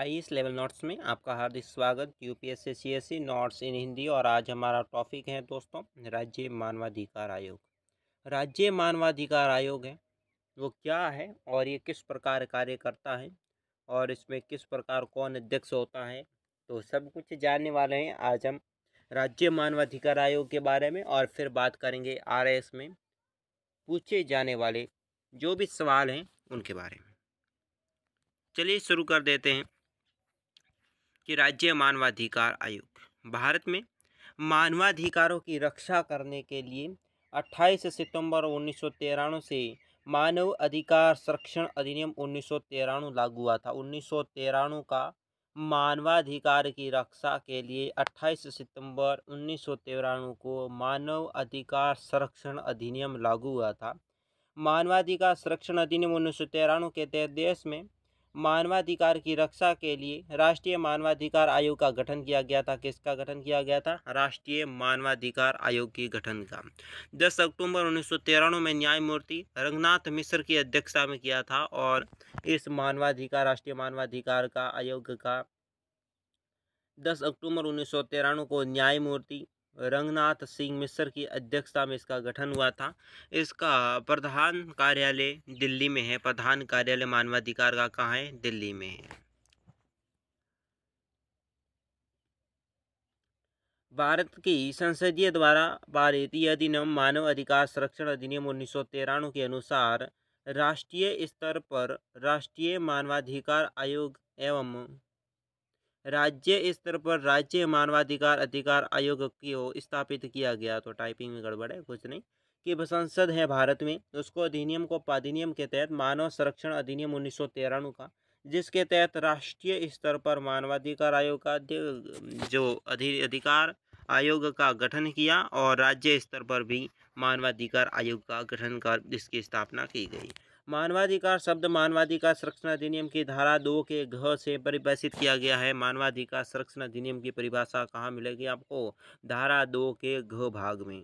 I S level notes में आपका हार्दिक स्वागत U P S C S C notes in Hindi और आज हमारा टॉपिक है दोस्तों राज्य मानवाधिकार आयोग राज्य मानवाधिकार आयोग है वो क्या है और ये किस प्रकार कार्य करता है और इसमें किस प्रकार कौन अध्यक्ष होता है तो सब कुछ जानने वाले हैं आज हम राज्य मानवाधिकार आयोग के बारे में और फिर बात करेंगे आर एस में पूछे जाने वाले जो भी सवाल हैं उनके बारे में चलिए शुरू कर देते हैं कि राज्य मानवाधिकार आयोग भारत में मानवाधिकारों की रक्षा करने के लिए 28 सितंबर उन्नीस से मानव अधिकार संरक्षण अधिनियम उन्नीस लागू हुआ था उन्नीस का मानवाधिकार की रक्षा के लिए 28 सितंबर उन्नीस को मानव अधिकार संरक्षण अधिनियम लागू हुआ था मानवाधिकार संरक्षण अधिनियम उन्नीस के तहत देश में मानवाधिकार की रक्षा के लिए राष्ट्रीय मानवाधिकार आयोग का गठन किया गया था किसका गठन किया गया था राष्ट्रीय मानवाधिकार आयोग के गठन का 10 अक्टूबर उन्नीस में न्यायमूर्ति रंगनाथ मिश्र की अध्यक्षता में किया था और इस मानवाधिकार राष्ट्रीय मानवाधिकार का आयोग का 10 अक्टूबर उन्नीस को न्यायमूर्ति रंगनाथ सिंह मिश्र की अध्यक्षता में इसका गठन हुआ था इसका प्रधान कार्यालय दिल्ली में है प्रधान कार्यालय मानवाधिकार का कहाँ है दिल्ली में है भारत की संसदीय द्वारा पारित यह अधिनियम मानव अधिकार संरक्षण अधिनियम उन्नीस के अनुसार राष्ट्रीय स्तर पर राष्ट्रीय मानवाधिकार आयोग एवं राज्य स्तर पर राज्य मानवाधिकार अधिकार आयोग की हो स्थापित किया गया तो टाइपिंग में गड़बड़ है कुछ नहीं कि संसद है भारत में उसको अधिनियम को अधिनियम के तहत मानव संरक्षण अधिनियम उन्नीस का जिसके तहत राष्ट्रीय स्तर पर मानवाधिकार आयोग का जो अधि अधिकार आयोग का गठन किया और राज्य स्तर पर भी मानवाधिकार आयोग का गठन कर इसकी स्थापना की गई मानवाधिकार शब्द मानवाधिकार संरक्षण अधिनियम की धारा दो के घ से परिभाषित किया गया है मानवाधिकार संरक्षण अधिनियम की परिभाषा कहाँ मिलेगी आपको धारा दो के घ भाग में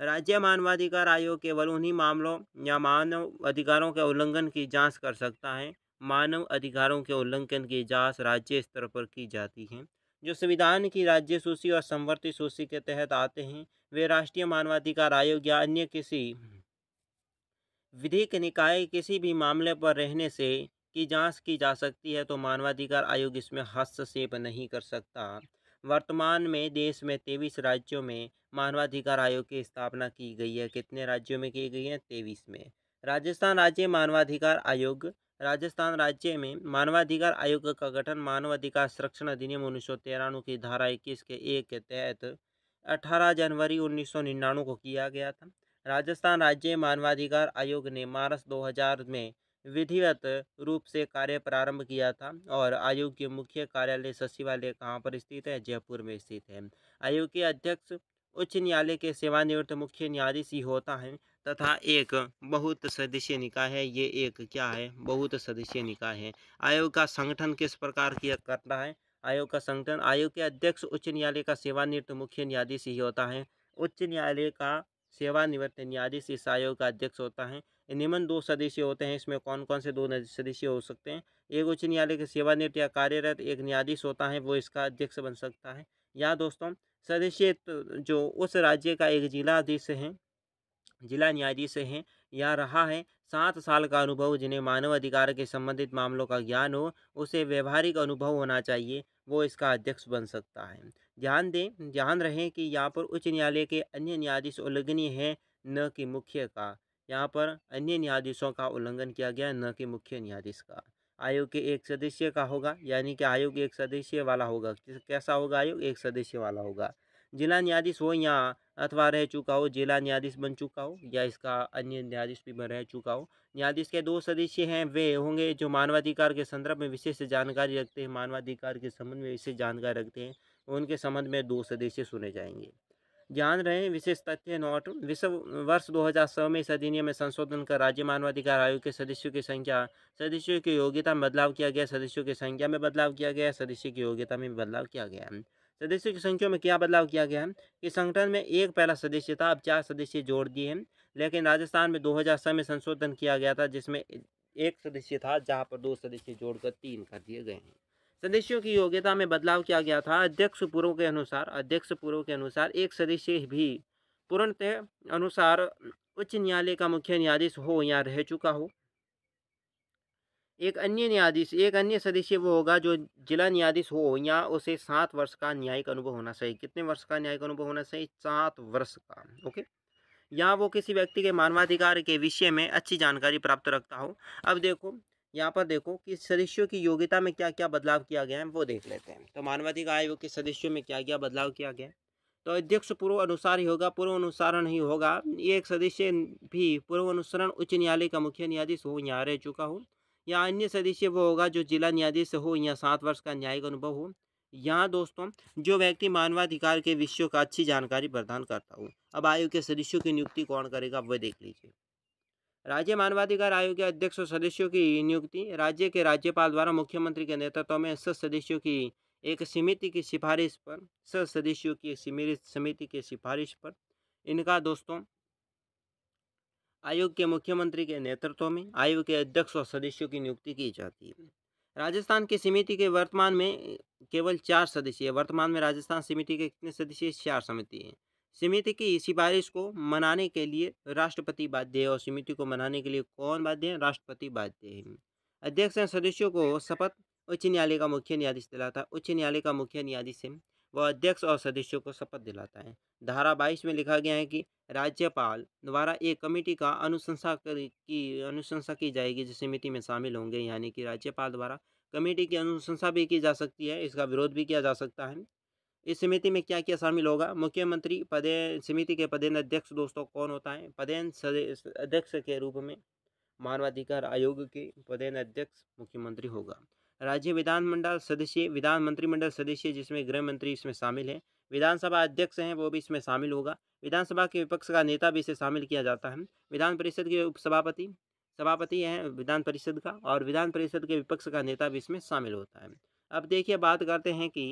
राज्य मानवाधिकार आयोग केवल उन्हीं मामलों या मानव अधिकारों के उल्लंघन की जांच कर सकता है मानव अधिकारों के उल्लंघन की जांच राज्य स्तर पर की जाती है जो संविधान की राज्य सूची और संवर्ती सूची के तहत आते हैं वे राष्ट्रीय मानवाधिकार आयोग या अन्य किसी विधिक निकाय किसी भी मामले पर रहने से की जांच की जा सकती है तो मानवाधिकार आयोग इसमें हस्तक्षेप नहीं कर सकता वर्तमान में देश में तेईस राज्यों में मानवाधिकार आयोग की स्थापना की गई है कितने राज्यों में की गई है तेईस में राजस्थान राज्य मानवाधिकार आयोग राजस्थान राज्य में मानवाधिकार आयोग का गठन मानवाधिकार संरक्षण अधिनियम उन्नीस सौ तिरानवे की धारा इक्कीस के एक के तहत अठारह जनवरी उन्नीस सौ निन्यानवे को किया गया था राजस्थान राज्य मानवाधिकार आयोग ने मार्च 2000 में विधिवत रूप से कार्य प्रारंभ किया था और आयोग के मुख्य कार्यालय सचिवालय कहाँ पर स्थित है जयपुर में स्थित है आयोग के अध्यक्ष उच्च न्यायालय के सेवानिवृत्त मुख्य न्यायाधीश ही होता है तथा एक बहुत सदस्यीय निकाय है ये एक क्या है बहुत सदस्यीय निकाय है आयोग का संगठन किस प्रकार किया करता है आयोग का संगठन आयोग के अध्यक्ष उच्च न्यायालय का सेवानिवृत्त मुख्य न्यायाधीश ही होता है उच्च न्यायालय का सेवानिवृत्त न्यायाधीश इस आयोग का अध्यक्ष होता है निम्न दो सदस्य होते हैं इसमें कौन कौन से दो सदस्य हो सकते हैं एक उच्च न्यायालय के सेवानिवृत्त या कार्यरत एक न्यायाधीश होता है वो इसका अध्यक्ष बन सकता है या दोस्तों सदस्य जो उस राज्य का एक जिलाधीश है जिला न्यायाधीश है या रहा है सात साल का अनुभव जिन्हें मानव अधिकार के संबंधित मामलों का ज्ञान हो उसे व्यवहारिक अनुभव होना चाहिए वो इसका अध्यक्ष बन सकता है ध्यान दें ध्यान रहे कि यहाँ पर उच्च न्यायालय के अन्य न्यायाधीश उल्लंघनीय हैं न कि मुख्य का यहाँ पर अन्य न्यायाधीशों का उल्लंघन किया गया न कि मुख्य न्यायाधीश का आयोग के एक सदस्य का होगा यानी कि आयोग एक सदस्य वाला होगा कैसा होगा आयोग एक सदस्य वाला होगा जिला न्यायाधीश हो या अथवा रह चुका हो जिला न्यायाधीश बन चुका हो या इसका अन्य न्यायाधीश भी रह चुका हो न्यायाधीश के दो सदस्य हैं वे होंगे जो मानवाधिकार के संदर्भ में विशेष जानकारी रखते हैं मानवाधिकार के संबंध में विशेष जानकारी रखते हैं उनके संबंध में दो सदस्य सुने जाएंगे ध्यान रहे विशेष तथ्य नोट विश्व वर्ष 2007 में इस अधिनियम में संशोधन कर राज्य मानवाधिकार आयोग के सदस्यों की संख्या सदस्यों की योग्यता में बदलाव किया गया सदस्यों की संख्या में बदलाव किया गया सदस्यों की योग्यता में बदलाव किया गया सदस्यों की संख्या में क्या बदलाव किया गया है कि संगठन में एक पहला सदस्य था अब चार सदस्य जोड़ दिए हैं लेकिन राजस्थान में दो हज़ार में संशोधन किया गया था जिसमें एक सदस्य था जहाँ पर दो सदस्य जोड़कर तीन कर दिए गए हैं सदस्यों की योग्यता में बदलाव किया गया था अध्यक्ष पूर्व के अनुसार अध्यक्ष पूर्व के अनुसार एक सदस्य भी पूर्णतः अनुसार उच्च न्यायालय का मुख्य न्यायाधीश हो या रह चुका हो एक अन्य न्यायाधीश एक अन्य सदस्य वो होगा जो जिला न्यायाधीश हो या उसे सात वर्ष का न्यायिक अनुभव होना चाहिए कितने वर्ष का न्यायिक अनुभव होना चाहिए सात वर्ष का ओके या वो किसी व्यक्ति के मानवाधिकार के विषय में अच्छी जानकारी प्राप्त रखता हो अब देखो यहाँ पर देखो कि सदस्यों की योग्यता में क्या क्या बदलाव किया गया है वो देख लेते हैं तो मानवाधिकार आयोग के सदस्यों में क्या क्या बदलाव किया गया है तो अध्यक्ष पूर्व अनुसार ही होगा पूर्व अनुसारण ही होगा एक सदस्य भी पूर्व अनुसरण उच्च न्यायालय का मुख्य न्यायाधीश हो यहाँ रह चुका हो या अन्य सदस्य वो होगा जो जिला न्यायाधीश हो या सात वर्ष का न्यायिक अनुभव हो यहाँ दोस्तों जो व्यक्ति मानवाधिकार के विषयों का अच्छी जानकारी प्रदान करता हो अब आयोग के सदस्यों की नियुक्ति कौन करेगा वह देख लीजिए राज्य मानवाधिकार आयोग के अध्यक्ष और सदस्यों की नियुक्ति राज्य के राज्यपाल द्वारा मुख्यमंत्री के नेतृत्व में सत सदस्यों की एक समिति की सिफारिश पर सत सदस्यों की समिति की सिफारिश पर इनका दोस्तों आयोग के मुख्यमंत्री के नेतृत्व में आयोग के अध्यक्ष और सदस्यों की नियुक्ति की जाती है राजस्थान की समिति के वर्तमान में केवल चार सदस्य है वर्तमान में राजस्थान समिति के कितने सदस्य चार समिति हैं समिति की सिफारिश को मनाने के लिए राष्ट्रपति बाध्य है और समिति को मनाने के लिए कौन बाध्य है राष्ट्रपति बाध्य है अध्यक्ष सदस्यों को शपथ उच्च न्यायालय का मुख्य न्यायाधीश दिलाता उच्च न्यायालय का मुख्य न्यायाधीश है वह अध्यक्ष और सदस्यों को शपथ दिलाता है धारा बाईस में लिखा गया है कि राज्यपाल द्वारा एक कमेटी का अनुशंसा की अनुशंसा की जाएगी जिस समिति में शामिल होंगे यानी कि राज्यपाल द्वारा कमेटी की अनुशंसा भी की जा सकती है इसका विरोध भी किया जा सकता है इस समिति में क्या क्या शामिल होगा मुख्यमंत्री पदे समिति के पदेन अध्यक्ष दोस्तों कौन होता है पदेन अध्यक्ष के रूप में मानवाधिकार आयोग के पदेन अध्यक्ष मुख्यमंत्री होगा राज्य विधानमंडल सदस्य विधान मंत्रिमंडल सदस्य जिसमें गृह मंत्री इसमें शामिल हैं विधानसभा अध्यक्ष हैं वो भी इसमें शामिल होगा विधानसभा के विपक्ष का नेता भी इसे शामिल किया जाता है विधान परिषद के उपसभापति सभापति हैं विधान परिषद का और विधान परिषद के विपक्ष का नेता भी इसमें शामिल होता है अब देखिए बात करते हैं कि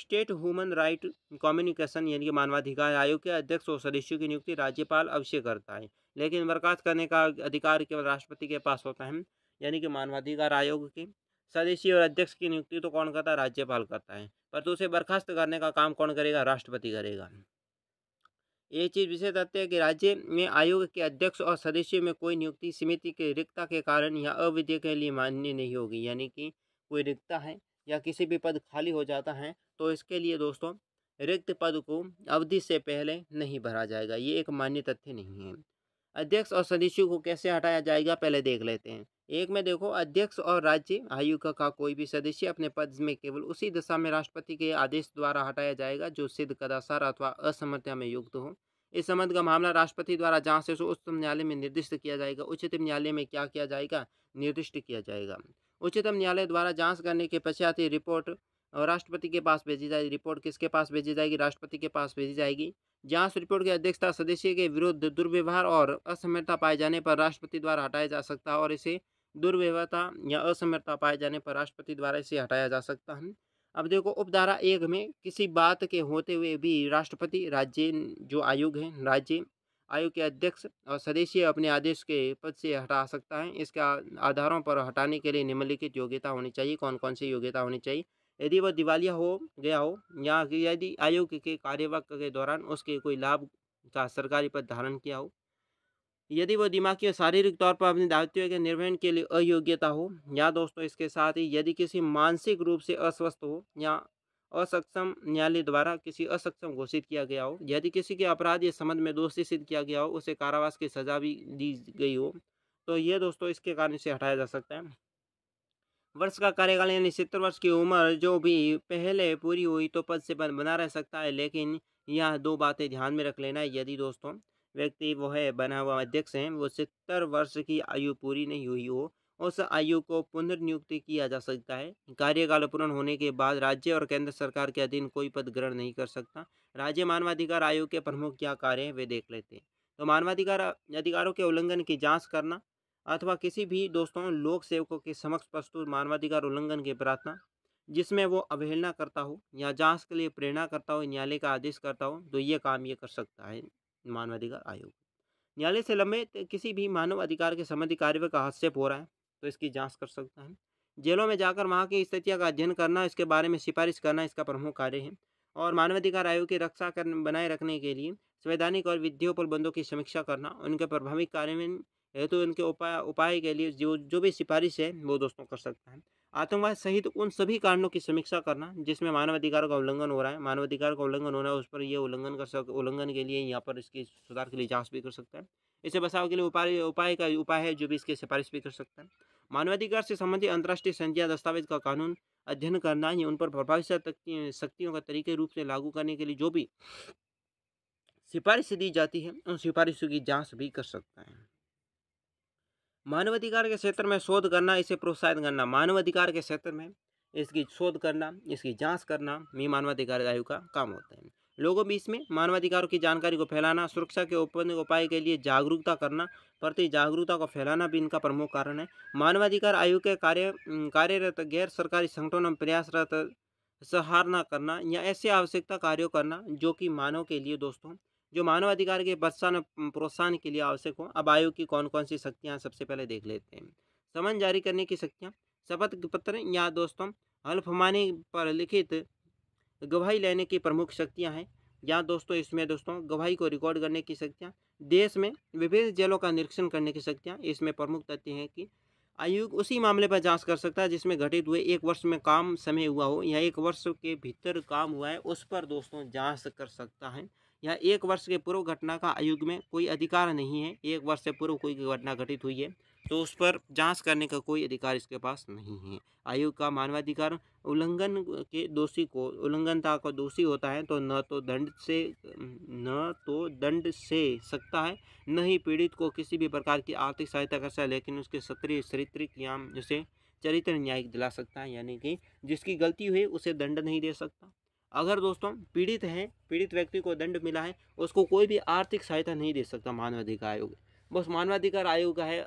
स्टेट ह्यूमन राइट कम्युनिकेशन यानी कि मानवाधिकार आयोग के अध्यक्ष और सदस्यों की नियुक्ति राज्यपाल अवश्य करता है लेकिन बर्खास्त करने का अधिकार केवल राष्ट्रपति के पास होता है यानी कि मानवाधिकार आयोग के सदस्य और अध्यक्ष की नियुक्ति तो कौन करता है राज्यपाल करता है पर तो उसे बर्खास्त करने का काम कौन करेगा राष्ट्रपति करेगा ये चीज विशेष तथ्य है कि राज्य में आयोग के अध्यक्ष और सदस्यों में कोई नियुक्ति समिति के रिक्ता के कारण या अविधि के लिए मान्य नहीं होगी यानी कि कोई रिक्तता है या किसी भी पद खाली हो जाता है तो इसके लिए दोस्तों रिक्त पद को अवधि से पहले नहीं भरा जाएगा ये एक मान्य तथ्य नहीं है अध्यक्ष और सदस्यों को कैसे हटाया जाएगा पहले देख लेते हैं एक में देखो अध्यक्ष और राज्य आयोग का कोई भी सदस्य अपने पद में केवल उसी दशा में राष्ट्रपति के आदेश द्वारा हटाया जाएगा जो सिद्ध कदाचार अथवा असमर्थ्या में युक्त हो इस संबंध का मामला राष्ट्रपति द्वारा जहाँ से उच्चतम न्यायालय में निर्दिष्ट किया जाएगा उच्चतम न्यायालय में क्या किया जाएगा निर्दिष्ट किया जाएगा उच्चतम न्यायालय द्वारा जांच करने के पश्चात ही रिपोर्ट राष्ट्रपति के पास भेजी जाएगी रिपोर्ट किसके पास भेजी जाएगी राष्ट्रपति के पास भेजी जाएगी जांच रिपोर्ट की अध्यक्षता सदस्य के विरुद्ध दुर्व्यवहार और असमर्थता पाए जाने पर राष्ट्रपति द्वारा हटाया जा सकता है और इसे दुर्व्यवहारता या असमर्थता पाए जाने पर राष्ट्रपति द्वारा इसे हटाया जा सकता है अब देखो उपधारा एक में किसी बात के होते हुए भी राष्ट्रपति राज्य जो आयोग है राज्य आयोग के अध्यक्ष और सदस्य अपने आदेश के पद से हटा सकता है इसके आधारों पर हटाने के लिए निम्नलिखित योग्यता होनी चाहिए कौन कौन सी योग्यता होनी चाहिए यदि वह दिवालिया हो गया हो या यदि आयोग के कार्यवाहक के दौरान उसके कोई लाभ का सरकारी पद धारण किया हो यदि वो दिमागी और शारीरिक तौर पर अपने दायित्व के निर्वहन के लिए अयोग्यता हो या दोस्तों इसके साथ ही यदि किसी मानसिक रूप से अस्वस्थ हो या असक्षम न्यायालय द्वारा किसी असक्षम घोषित किया गया हो यदि किसी के अपराध या संबंध में दोषी सिद्ध किया गया हो उसे कारावास की सजा भी दी गई हो तो ये दोस्तों इसके कारण से हटाया जा सकता है वर्ष का कार्यकाल यानी सत्तर वर्ष की उम्र जो भी पहले पूरी हुई तो पद से पद बना रह सकता है लेकिन यह दो बातें ध्यान में रख लेना है यदि दोस्तों व्यक्ति वो है बना हुआ अध्यक्ष हैं वो सत्तर वर्ष की आयु पूरी नहीं हुई हो उस आयु को पुनर्नियुक्ति किया जा सकता है कार्यकाल पूर्ण होने के बाद राज्य और केंद्र सरकार के अधीन कोई पद ग्रहण नहीं कर सकता राज्य मानवाधिकार आयोग के प्रमुख क्या कार्य हैं वे देख लेते हैं तो मानवाधिकार अधिकारों के उल्लंघन की जांच करना अथवा किसी भी दोस्तों लोक सेवकों के समक्ष प्रस्तुत मानवाधिकार उल्लंघन की प्रार्थना जिसमें वो अवहेलना करता हो या जाँच के लिए प्रेरणा करता हो न्यायालय का आदेश करता हो तो ये काम ये कर सकता है मानवाधिकार आयोग न्यायालय से लंबित किसी भी मानव अधिकार के संबंधी कार्य का हस्तक्षेप हो रहा है तो इसकी जांच कर सकता है जेलों में जाकर वहाँ की स्थितियों का अध्ययन करना इसके बारे में सिफारिश करना इसका प्रमुख कार्य है और मानवाधिकार आयोग की रक्षा कर बनाए रखने के लिए संवैधानिक और विधियों बंदों की समीक्षा करना उनके प्रभावी कार्यान्वयन हेतु तो उनके उपाय उपाय के लिए जो जो भी सिफारिश है वो दोस्तों कर सकता है आतंकवाद सहित उन सभी कारणों की समीक्षा करना जिसमें मानवाधिकारों का उल्लंघन हो रहा है मानवाधिकारों का उल्लंघन हो रहा है उस पर ये उल्लंघन कर सक उल्लंघन के लिए यहाँ पर इसकी सुधार के लिए जांच भी कर सकता है इसे बचाव के लिए उपाय उपाय का उपाय है जो भी इसकी सिफारिश भी कर सकता है मानवाधिकार से संबंधित अंतर्राष्ट्रीय संज्ञा दस्तावेज का कानून अध्ययन करना ही उन पर प्रभावी शक्तियों का तरीके रूप से लागू करने के लिए जो भी सिफारिश दी जाती है उन सिफारिशों की जाँच भी कर सकता है मानवाधिकार के क्षेत्र में शोध करना इसे प्रोत्साहित करना मानवाधिकार के क्षेत्र में इसकी शोध करना इसकी जांच करना भी मानवाधिकार आयोग का काम होता है लोगों में इसमें मानवाधिकारों की जानकारी को फैलाना सुरक्षा के उपन्न उपाय के लिए जागरूकता करना प्रति जागरूकता को फैलाना भी इनका प्रमुख कारण है मानवाधिकार आयोग के कार्य कार्यरत गैर सरकारी संगठनों में प्रयासरत सहारना करना या ऐसे आवश्यकता कार्यों करना जो कि मानव के लिए दोस्तों जो मानवाधिकार के प्रोत्साहन प्रोत्साहन के लिए आवश्यक हो अब आयोग की कौन कौन सी शक्तियाँ सबसे पहले देख लेते हैं समन जारी करने की शक्तियाँ शपथ पत्र या दोस्तों हल्फमानी पर लिखित गवाही लेने की प्रमुख शक्तियाँ हैं या दोस्तों इसमें दोस्तों गवाही को रिकॉर्ड करने की शक्तियाँ देश में विभिन्न जेलों का निरीक्षण करने की शक्तियाँ इसमें प्रमुख तथ्य हैं कि आयोग उसी मामले पर जांच कर सकता है जिसमें घटित हुए एक वर्ष में काम समय हुआ हो या एक वर्ष के भीतर काम हुआ है उस पर दोस्तों जांच कर सकता है या एक वर्ष के पूर्व घटना का आयोग में कोई अधिकार नहीं है एक वर्ष से पूर्व कोई घटना घटित हुई है तो उस पर जांच करने का कोई अधिकार इसके पास नहीं है आयोग का मानवाधिकार उल्लंघन के दोषी को उल्लंघनता का दोषी होता है तो न तो दंड से न तो दंड से सकता है न ही पीड़ित को किसी भी प्रकार की आर्थिक सहायता कर सकता है लेकिन उसके सत्रीय चरित्रिक या जिसे चरित्र न्यायिक दिला सकता है यानी कि जिसकी गलती हुई उसे दंड नहीं दे सकता अगर दोस्तों पीड़ित हैं पीड़ित व्यक्ति को दंड मिला है उसको कोई भी आर्थिक सहायता नहीं दे सकता मानवाधिकार आयोग बस मानवाधिकार आयोग का है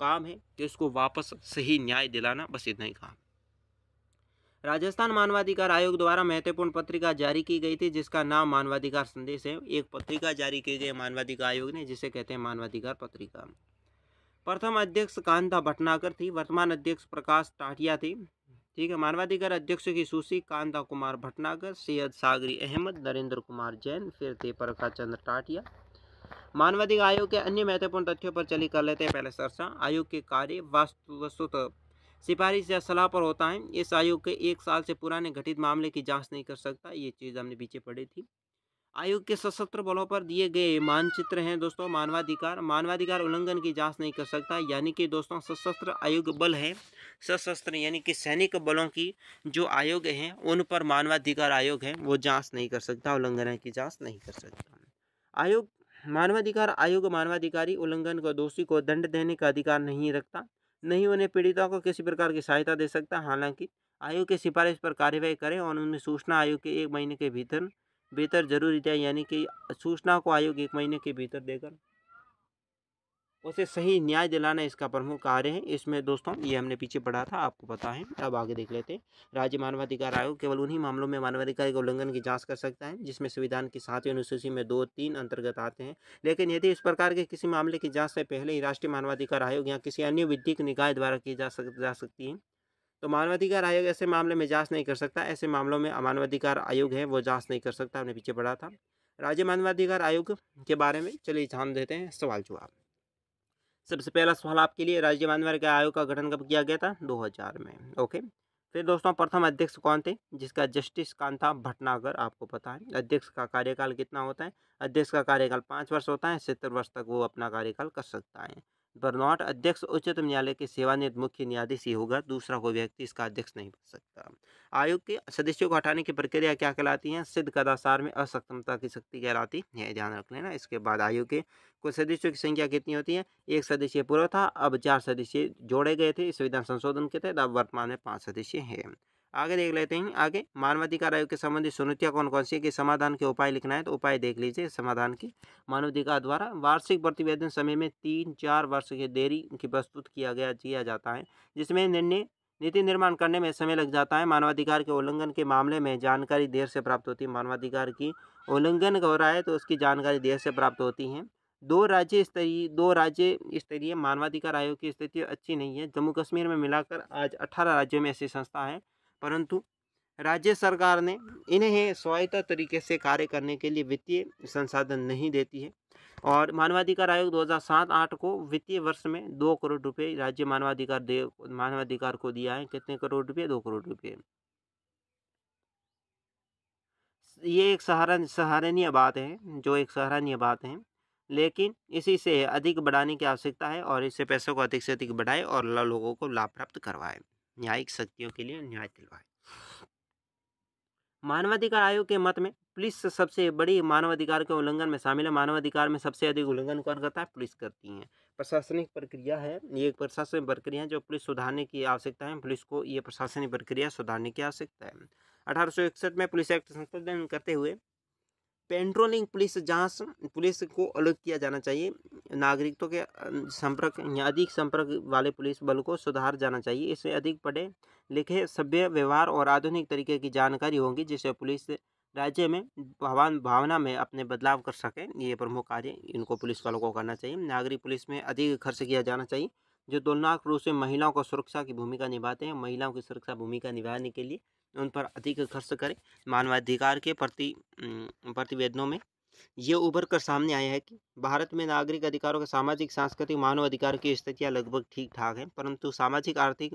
काम है कि उसको वापस सही न्याय दिलाना बस इतना ही काम राजस्थान मानवाधिकार आयोग द्वारा महत्वपूर्ण पत्रिका जारी की गई थी जिसका नाम मानवाधिकार संदेश है एक पत्रिका जारी की गई मानवाधिकार आयोग ने जिसे कहते हैं मानवाधिकार पत्रिका प्रथम अध्यक्ष कांता भटनाकर थी वर्तमान अध्यक्ष प्रकाश टाटिया थी ठीक है मानवाधिकार अध्यक्ष की सूची कांता कुमार भटनागर सैयद सागरी अहमद नरेंद्र कुमार जैन फिर थे प्रकाश चंद्र टाटिया मानवाधिकार आयोग के अन्य महत्वपूर्ण तथ्यों पर चली कर लेते हैं पहले चर्चा आयोग के कार्य वास्तुवस्तुत सिफारिश या सलाह पर होता है इस आयोग के एक साल से पुराने घटित मामले की जांच नहीं कर सकता ये चीज़ हमने पीछे पड़ी थी आयोग के सशस्त्र बलों पर दिए गए मानचित्र हैं दोस्तों मानवाधिकार मानवाधिकार उल्लंघन की जांच नहीं कर सकता यानी कि दोस्तों सशस्त्र आयोग बल हैं सशस्त्र यानी कि सैनिक बलों की जो आयोग हैं उन पर मानवाधिकार आयोग है वो जांच नहीं कर सकता उल्लंघन की जांच नहीं कर सकता आयोग मानवाधिकार आयोग मानवाधिकारी उल्लंघन को दोषी को दंड देने का अधिकार नहीं रखता नहीं उन्हें पीड़िता को किसी प्रकार की सहायता दे सकता हालांकि आयोग के सिफारिश पर कार्यवाही करें और उनमें सूचना आयोग के एक महीने के भीतर भीतर जरूरी जाए यानी कि सूचना को आयोग एक महीने के भीतर देकर उसे सही न्याय दिलाना इसका प्रमुख कार्य है इसमें दोस्तों ये हमने पीछे पढ़ा था आपको पता है अब आगे देख लेते हैं राज्य मानवाधिकार आयोग केवल उन्हीं मामलों में मानवाधिकार के उल्लंघन की जांच कर सकता है जिसमें संविधान की सातवीं अनुसूची में दो तीन अंतर्गत आते हैं लेकिन यदि इस प्रकार के किसी मामले की जाँच से पहले ही राष्ट्रीय मानवाधिकार आयोग या किसी अन्य विधिक निकाय द्वारा की जा सक जा सकती है तो मानवाधिकार आयोग ऐसे मामले में जांच नहीं कर सकता ऐसे मामलों में मानवाधिकार आयोग है वो जांच नहीं कर सकता हमने पीछे पढ़ा था राज्य मानवाधिकार आयोग के बारे में चलिए जान देते हैं सवाल जवाब सबसे पहला सवाल आपके लिए राज्य मानवाधिकार आयोग का गठन कब किया गया था दो में ओके फिर दोस्तों प्रथम अध्यक्ष कौन थे जिसका जस्टिस कांता भटनागर आपको पता है अध्यक्ष का कार्यकाल कितना होता है अध्यक्ष का कार्यकाल पाँच वर्ष होता है सत्तर वर्ष तक वो अपना कार्यकाल कर सकता है बर्नौट अध्यक्ष उच्चतम न्यायालय के सेवानिवृत्त मुख्य न्यायाधीश ही होगा दूसरा कोई व्यक्ति इसका अध्यक्ष नहीं बन सकता आयोग के सदस्यों को हटाने की प्रक्रिया क्या कहलाती है सिद्ध कदासार में असक्षमता की शक्ति कहलाती है ध्यान रख लेना इसके बाद आयोग के कुल सदस्यों की संख्या कितनी होती है एक सदस्य पूरा था अब चार सदस्य जोड़े गए थे इस संविधान संशोधन के तहत अब वर्तमान में पाँच सदस्य हैं आगे देख लेते हैं आगे मानवाधिकार आयोग के संबंधित चुनौतियाँ कौन कौन सी है कि समाधान के उपाय लिखना है तो उपाय देख लीजिए समाधान की मानवाधिकार द्वारा वार्षिक प्रतिवेदन समय में तीन चार वर्ष की देरी की प्रस्तुत किया गया किया जाता है जिसमें निर्णय नीति निर्माण करने में समय लग जाता है मानवाधिकार के उल्लंघन के मामले में जानकारी देर से प्राप्त होती है मानवाधिकार की उल्लंघन हो रहा है तो उसकी जानकारी देर से प्राप्त होती है दो राज्य स्तरीय दो राज्य स्तरीय मानवाधिकार आयोग की स्थिति अच्छी नहीं है जम्मू कश्मीर में मिलाकर आज अठारह राज्यों में ऐसी संस्था है परंतु राज्य सरकार ने इन्हें स्वायत्त तरीके से कार्य करने के लिए वित्तीय संसाधन नहीं देती है और मानवाधिकार आयोग 2007-8 को वित्तीय वर्ष में दो करोड़ रुपए राज्य मानवाधिकार दे मानवाधिकार को दिया है कितने करोड़ रुपए दो करोड़ रुपए ये एक सहारा सहारणीय बात है जो एक सहारणीय बात है लेकिन इसी से अधिक बढ़ाने की आवश्यकता है और इससे पैसों को अधिक से अधिक बढ़ाए और लोगों को लाभ प्राप्त करवाए न्यायिक शक्तियों के लिए न्याय दिलवाए मानवाधिकार आयोग के मत में पुलिस सबसे बड़ी मानवाधिकार के उल्लंघन में शामिल है मानवाधिकार में सबसे अधिक उल्लंघन कौन करता है पुलिस करती है प्रशासनिक प्रक्रिया है ये एक प्रशासनिक प्रक्रिया है जो पुलिस सुधारने की आवश्यकता है पुलिस को ये प्रशासनिक प्रक्रिया सुधारने की आवश्यकता है अठारह में पुलिस एक्ट संशोधन करते हुए पेंट्रोलिंग पुलिस जांच पुलिस को अलग किया जाना चाहिए नागरिकों के संपर्क या अधिक संपर्क वाले पुलिस बल को सुधार जाना चाहिए इससे अधिक पढ़े लिखे सभ्य व्यवहार और आधुनिक तरीके की जानकारी होगी जिससे पुलिस राज्य में भवान भावना में अपने बदलाव कर सकें ये प्रमुख कार्य इनको पुलिस वालों को करना चाहिए नागरिक पुलिस में अधिक खर्च किया जाना चाहिए जो तुलनात्मक रूप से महिलाओं को सुरक्षा की भूमिका निभाते हैं महिलाओं की सुरक्षा भूमिका निभाने के लिए उन पर अधिक खर्च करें मानवाधिकार के प्रति प्रतिवेदनों में ये उभर कर सामने आया है कि भारत में नागरिक अधिकारों के सामाजिक सांस्कृतिक मानव अधिकार की स्थितियाँ लगभग ठीक ठाक हैं परंतु सामाजिक आर्थिक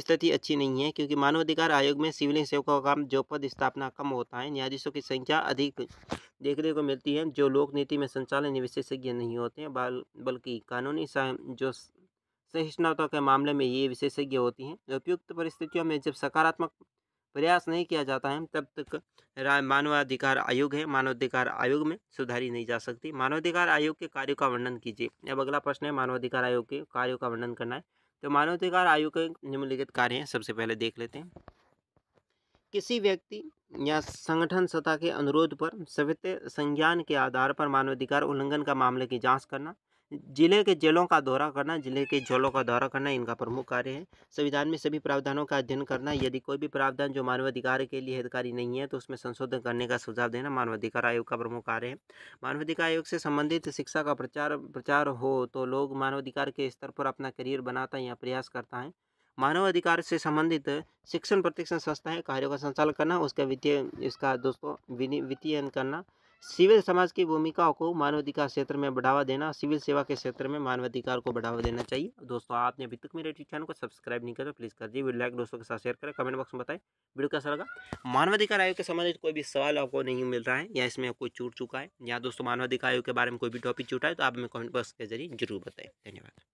स्थिति अच्छी नहीं है क्योंकि मानवाधिकार आयोग में सिविल सेवकों का काम जो पद स्थापना कम होता है न्यायाधीशों की संख्या अधिक देखने को मिलती है जो लोक नीति में संचालन विशेषज्ञ नहीं होते हैं बल, बल्कि कानूनी जो सहिष्णुता के मामले में ये विशेषज्ञ होती हैं उपयुक्त परिस्थितियों में जब सकारात्मक प्रयास नहीं किया जाता है तब तक मानवाधिकार आयोग है मानवाधिकार आयोग में सुधारी नहीं जा सकती मानवाधिकार आयोग के कार्यों का वर्णन कीजिए अब अगला प्रश्न है मानवाधिकार आयोग के कार्यों का वर्णन करना है तो मानवाधिकार आयोग के निम्नलिखित कार्य हैं सबसे पहले देख लेते हैं किसी व्यक्ति या संगठन सत्ता के अनुरोध पर सभ्य संज्ञान के आधार पर मानवाधिकार उल्लंघन का मामले की जांच करना जिले के जेलों का दौरा करना जिले के जेलों का दौरा करना इनका प्रमुख कार्य है संविधान में सभी प्रावधानों का अध्ययन करना यदि कोई भी प्रावधान जो मानवाधिकार के लिए हितकारी नहीं है तो उसमें संशोधन करने का सुझाव देना मानवाधिकार आयोग का प्रमुख कार्य है मानवाधिकार आयोग से संबंधित शिक्षा का प्रचार प्रचार हो तो लोग मानवाधिकार के स्तर पर अपना करियर बनाता या प्रयास करता है मानव अधिकार से संबंधित शिक्षण प्रतिक्षण संस्थाएं कार्यों का संचालन करना उसका वित्तीय इसका दोस्तों वित्तीय करना सिविल समाज की भूमिका को मानवाधिकार क्षेत्र में बढ़ावा देना सिविल सेवा के क्षेत्र में मानवाधिकार को बढ़ावा देना चाहिए दोस्तों आपने अभी तक मेरे यूट्यूब चैनल को सब्सक्राइब नहीं करो तो प्लीज़ कर दिए वीडियो लाइक दोस्तों के साथ शेयर करें कमेंट बॉक्स में बताएं वीडियो कैसा लगा मानवाधिकार आयोग के संबंधित कोई भी सवाल आपको नहीं मिल रहा है या इसमें कोई चूट चुका है या दोस्तों मानवाधिकार आयोग के बारे में कोई भी टॉपिक चूटा है तो आप हमें कमेंट बॉक्स के जरिए जरूर बताएं धन्यवाद